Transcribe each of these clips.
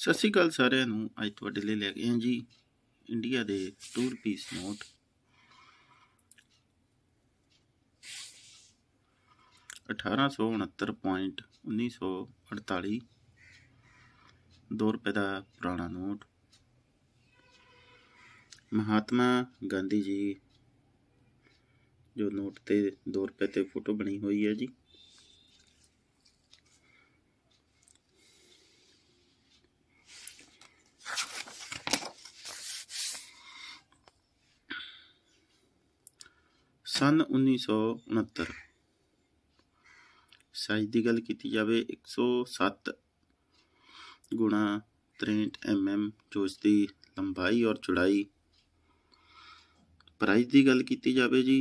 ਸਤਿ ਸ਼੍ਰੀ ਅਕਾਲ ਸਾਰਿਆਂ ਨੂੰ ਅੱਜ ਤੁਹਾਡੇ ਲਈ ਲੈ ਕੇ ਆਏ ਜੀ ਇੰਡੀਆ ਦੇ 2 ਪੀਸ ਨੋਟ ਅਠਾਰਾਂ 2 ਰੁਪਏ ਦਾ ਪੁਰਾਣਾ ਨੋਟ ਮਹਾਤਮਾ ਗਾਂਧੀ ਜੀ ਜੋ ਨੋਟ ਤੇ 2 ਰੁਪਏ ਤੇ ਫੋਟੋ ਬਣੀ ਹੋਈ ਹੈ ਜੀ ਸਨ 1969 ਸਾਈਜ਼ ਦੀ ਗੱਲ ਕੀਤੀ ਜਾਵੇ 107 ਗੁਣਾ 63 ਐਮਐਮ ਜੋ ਇਸ ਦੀ ਲੰਬਾਈ ਔਰ ਚੌੜਾਈ ਪ੍ਰਾਈਸ ਦੀ ਗੱਲ ਕੀਤੀ ਜਾਵੇ ਜੀ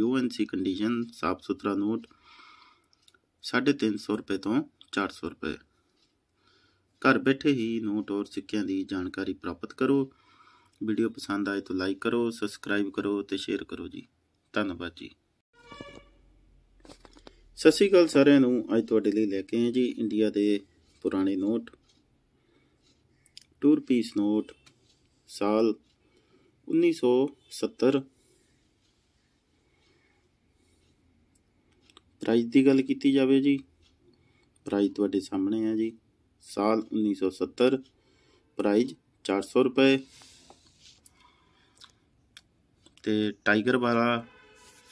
ਯੂਐਨਸੀ ਕੰਡੀਸ਼ਨ ਸਾਫ ਸੁਥਰਾ ਨੋਟ 350 ਰੁਪਏ ਤੋਂ 400 ਰੁਪਏ ਘਰ ਬੈਠੇ ਹੀ ਨੋਟ ਔਰ ਸਿੱਕਿਆਂ ਦੀ ਜਾਣਕਾਰੀ ਪ੍ਰਾਪਤ ਕਰੋ ਵੀਡੀਓ ਪਸੰਦ ਆਏ ਤਾਂ ਲਾਈਕ ਕਰੋ ਸਬਸਕ੍ਰਾਈਬ ਕਰੋ ਤੇ ਸ਼ੇਅਰ ਕਰੋ ਜੀ ਧੰਨਵਾਦ ਜੀ ਸਤਿ ਸ੍ਰੀ ਅਕਾਲ ਸਾਰਿਆਂ ਨੂੰ ਅੱਜ ਤੁਹਾਡੇ ਲਈ ਲੈ ਕੇ ਆਏ ਜੀ ਇੰਡੀਆ ਦੇ ਪੁਰਾਣੇ ਨੋਟ ਟੂਰ ਪੀਸ ਨੋਟ ਸਾਲ 1970 ਪ੍ਰਾਈਸ ਦੀ ਗੱਲ ਕੀਤੀ ਜਾਵੇ ਜੀ ਪ੍ਰਾਈਸ ਤੁਹਾਡੇ ਸਾਹਮਣੇ ਆ ਜੀ ਸਾਲ 1970 ਪ੍ਰਾਈਸ 400 ਰੁਪਏ ਤੇ ਟਾਈਗਰ ਵਾਲਾ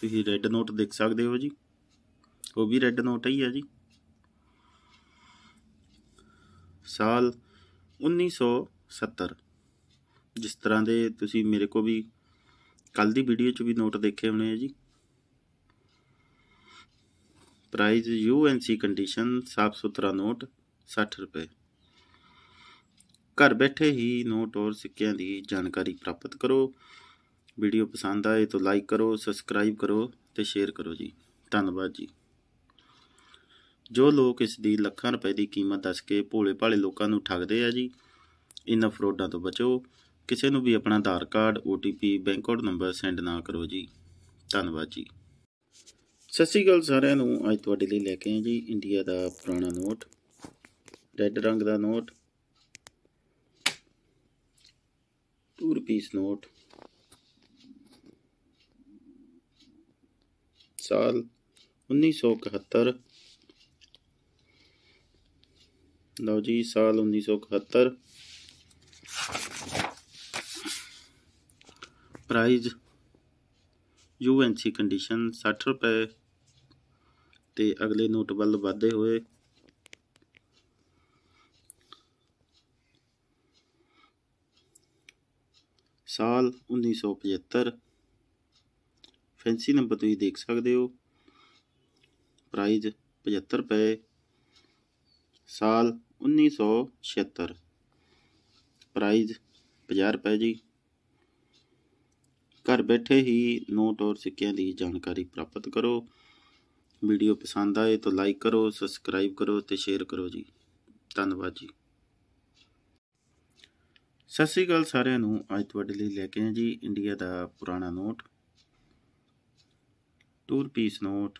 ਤੁਸੀਂ ਰੈੱਡ ਨੋਟ ਦੇਖ ਸਕਦੇ ਹੋ ਜੀ ਉਹ ਵੀ ਰੈੱਡ ਨੋਟ ਹੀ ਆ ਜੀ ਸਾਲ 1970 ਜਿਸ ਤਰ੍ਹਾਂ ਦੇ ਤੁਸੀਂ ਮੇਰੇ ਕੋ ਵੀ ਕੱਲ ਦੀ ਵੀਡੀਓ 'ਚ ਵੀ ਨੋਟ ਦੇਖੇ ਹੋਣੇ ਆ ਜੀ ਪ੍ਰਾਈਸ ਯੂਐਨਸੀ ਕੰਡੀਸ਼ਨ ਸਾਫ ਸੁਥਰਾ ਨੋਟ 60 ਰੁਪਏ ਘਰ ਬੈਠੇ ਹੀ ਨੋਟ ਔਰ ਸਿੱਕਿਆਂ ਦੀ ਜਾਣਕਾਰੀ ਪ੍ਰਾਪਤ ਕਰੋ ਵੀਡੀਓ ਪਸੰਦ ਆਏ ਤਾਂ ਲਾਈਕ ਕਰੋ ਸਬਸਕ੍ਰਾਈਬ ਕਰੋ ਤੇ ਸ਼ੇਅਰ ਕਰੋ ਜੀ ਧੰਨਵਾਦ ਜੀ ਜੋ ਲੋਕ ਇਸ ਦੀ ਲੱਖਾਂ ਰੁਪਏ ਦੀ ਕੀਮਤ ਦੱਸ ਕੇ ਭੋਲੇ ਭਾਲੇ ਲੋਕਾਂ ਨੂੰ ਠੱਗਦੇ ਆ ਜੀ ਇਹਨਾਂ ਫਰੋਡਾਂ ਤੋਂ ਬਚੋ ਕਿਸੇ ਨੂੰ ਵੀ ਆਪਣਾ Aadhaar card OTP bank code number send ਨਾ ਕਰੋ ਜੀ ਧੰਨਵਾਦ ਜੀ ਸਤਿ ਸ਼੍ਰੀ ਅਕਾਲ ਸਾਰਿਆਂ ਨੂੰ ਅੱਜ ਤੁਹਾਡੇ ਲਈ ਲੈ ਕੇ ਆਏ ਜੀ ਇੰਡੀਆ ਦਾ ਪੁਰਾਣਾ ਨੋਟ ਰੈੱਡ ਰੰਗ ਦਾ ਨੋਟ 2 ਰੁਪੀਸ ਨੋਟ ਸਾਲ 1971 ਲਓ ਜੀ ਸਾਲ 1971 ਪ੍ਰਾਈਜ਼ ਯੂਐਨਸੀ ਕੰਡੀਸ਼ਨ 60 ਰੁਪਏ ਤੇ ਅਗਲੇ ਨੋਟ ਵੱਲ ਵਧਦੇ ਹੋਏ ਸਾਲ 1975 ਫੈਂਸੀ ਨੰਬਰ ਤੁਸੀਂ ਦੇਖ ਸਕਦੇ ਹੋ ਪ੍ਰਾਈਜ਼ 75 ਰੁਪਏ ਸਾਲ 1976 ਪ੍ਰਾਈਜ਼ 50 ਰੁਪਏ ਜੀ ਘਰ ਬੈਠੇ ਹੀ ਨੋਟ ਔਰ ਸਿੱਕਿਆਂ ਦੀ ਜਾਣਕਾਰੀ ਪ੍ਰਾਪਤ ਕਰੋ ਵੀਡੀਓ ਪਸੰਦ ਆਏ ਤਾਂ ਲਾਈਕ ਕਰੋ ਸਬਸਕ੍ਰਾਈਬ ਕਰੋ ਤੇ ਸ਼ੇਅਰ ਕਰੋ ਜੀ ਧੰਨਵਾਦ ਜੀ ਸਸੀ ਗੱਲ ਸਾਰਿਆਂ ਨੂੰ ਅੱਜ ਤੁਹਾਡੇ ਲਈ ਲੈ ਕੇ ਆਏ ਜੀ ਇੰਡੀਆ ਦਾ ਪੁਰਾਣਾ note toothpaste note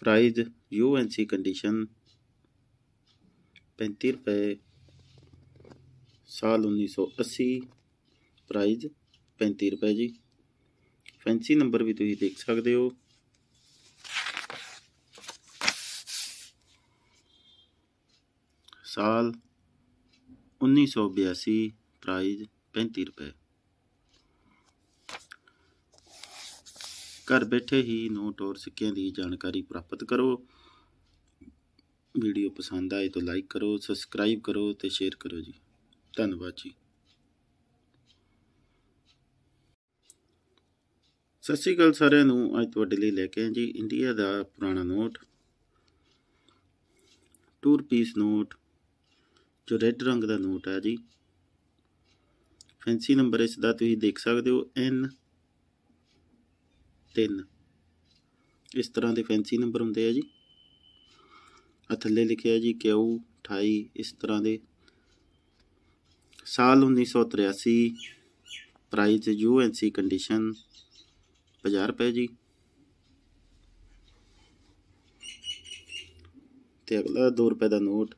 price U N C condition पैंतीस रुपये साल उन्नीस सौ अस्सी प्राइज पैंती रुपये जी फैंसी नंबर भी तुम देख सकते हो ਸਾਲ 1982 ਪ੍ਰਾਈਜ਼ 35 ਰੁਪਏ ਘਰ ਬੈਠੇ ਹੀ ਨੋਟ ਔਰ ਸਿੱਕਿਆਂ ਦੀ ਜਾਣਕਾਰੀ ਪ੍ਰਾਪਤ ਕਰੋ ਵੀਡੀਓ ਪਸੰਦ ਆਏ ਤਾਂ ਲਾਈਕ ਕਰੋ ਸਬਸਕ੍ਰਾਈਬ ਕਰੋ ਤੇ ਸ਼ੇਅਰ ਕਰੋ ਜੀ ਧੰਨਵਾਦ ਜੀ ਸਤਿ ਸ਼੍ਰੀ ਅਕਾਲ ਸਾਰਿਆਂ ਨੂੰ ਅੱਜ ਤੁਹਾਡੇ ਲਈ ਲੈ ਕੇ ਆਏ ਜੀ ਇੰਡੀਆ ਦਾ ਪੁਰਾਣਾ ਨੋਟ 2 ਰੁਪੀਸ ਨੋਟ ਜੋ ਰੈੱਡ ਰੰਗ ਦਾ ਨੋਟ ਹੈ ਜੀ ਫੈਂਸੀ ਨੰਬਰ ਇਸ ਦਾ ਤੁਸੀਂ ਦੇਖ ਸਕਦੇ ਹੋ N 3 ਇਸ ਤਰ੍ਹਾਂ ਦੇ ਫੈਂਸੀ ਨੰਬਰ ਹੁੰਦੇ ਆ ਜੀ ਆ ਥੱਲੇ ਲਿਖਿਆ ਜੀ Q 28 ਇਸ ਤਰ੍ਹਾਂ ਦੇ ਸਾਲ 1983 ਪ੍ਰਾਈਸ ਸੀ ਕੰਡੀਸ਼ਨ 50 ਰੁਪਏ ਜੀ ਤੇ ਅਗਲਾ 2 ਰੁਪਏ ਦਾ ਨੋਟ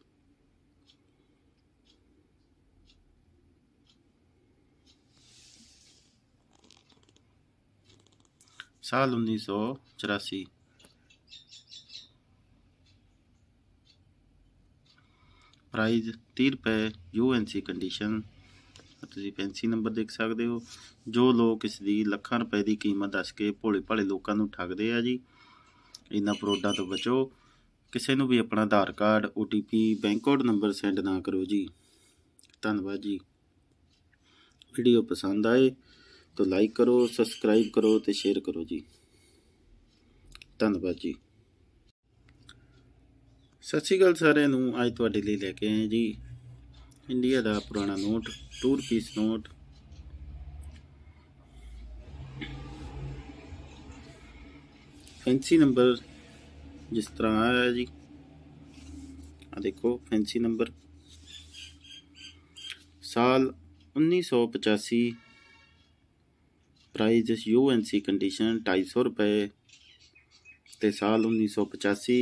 ਸਾਲ 1984 ਪ੍ਰਾਈਸ 30 ਰੁਪਏ ਯੂਐਨਸੀ ਕੰਡੀਸ਼ਨ ਤੁਸੀਂ ਪੈਂਸੀ ਨੰਬਰ ਦੇਖ ਸਕਦੇ ਹੋ ਜੋ ਲੋਕ ਇਸ ਦੀ ਲੱਖਾਂ ਰੁਪਏ ਦੀ ਕੀਮਤ ਦੱਸ ਕੇ ਭੋਲੇ ਭਾਲੇ ਲੋਕਾਂ ਨੂੰ ਠੱਗਦੇ ਆ ਜੀ ਇਹਨਾਂ ਫਰੋਡਾਂ ਤੋਂ ਬਚੋ ਕਿਸੇ ਨੂੰ ਵੀ ਆਪਣਾ Aadhaar card OTP bank code number send ਨਾ ਕਰੋ ਜੀ ਧੰਨਵਾਦ ਜੀ ਵੀਡੀਓ ਪਸੰਦ ਆਏ ਤਾਂ ਲਾਈਕ ਕਰੋ ਸਬਸਕ੍ਰਾਈਬ ਕਰੋ ਤੇ ਸ਼ੇਅਰ ਕਰੋ ਜੀ ਧੰਨਵਾਦ ਜੀ ਸਤਿ ਸ਼੍ਰੀ ਅਕਾਲ ਸਾਰਿਆਂ ਨੂੰ ਅੱਜ ਤੁਹਾਡੇ ਲਈ ਲੈ ਕੇ ਆਏ ਜੀ ਇੰਡੀਆ ਦਾ ਪੁਰਾਣਾ note two rupees note fancy number ਜਿਸ ਤਰ੍ਹਾਂ ਆਇਆ ਜੀ ਆ ਦੇਖੋ ਫੈਂਸੀ ਨੰਬਰ ਸਾਲ 1985 ਪ੍ਰਾਈਸ ਇਸ ਯੂ ਐਨ ਸੀ ਕੰਡੀਸ਼ਨ 250 ਰੁਪਏ ਤੇ ਸਾਲ 1985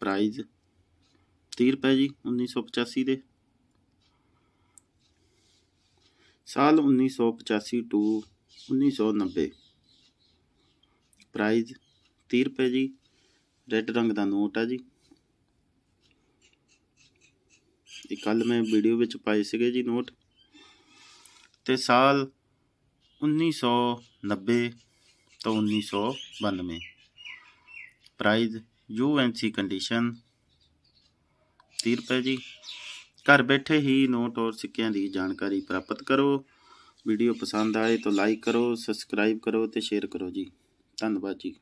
ਪ੍ਰਾਈਸ 30 ਰੁਪਏ ਜੀ 1985 ਦੇ ਸਾਲ 1985 ਟੂ 1990 ਪ੍ਰਾਈਸ 30 ਰੁਪਏ ਜੀ ਰੈੱਡ ਰੰਗ ਦਾ ਨੋਟ ਆ ਜੀ ਇਹ ਕੱਲ ਮੈਂ ਵੀਡੀਓ ਵਿੱਚ ਪਾਏ ਸੀਗੇ ਜੀ ਨੋਟ ਤੇ ਸਾਲ 1990 ਤੋਂ 1992 ਪ੍ਰਾਈਜ਼ ਯੂਐਨਸੀ ਕੰਡੀਸ਼ਨ 30 ਰੁਪਏ ਜੀ ਘਰ ਬੈਠੇ ਹੀ ਨੋਟ ਔਰ ਸਿੱਕਿਆਂ ਦੀ ਜਾਣਕਾਰੀ ਪ੍ਰਾਪਤ ਕਰੋ ਵੀਡੀਓ ਪਸੰਦ ਆਏ ਤਾਂ ਲਾਈਕ ਕਰੋ ਸਬਸਕ੍ਰਾਈਬ ਕਰੋ ਤੇ ਸ਼ੇਅਰ ਕਰੋ ਜੀ ਧੰਨਵਾਦ ਜੀ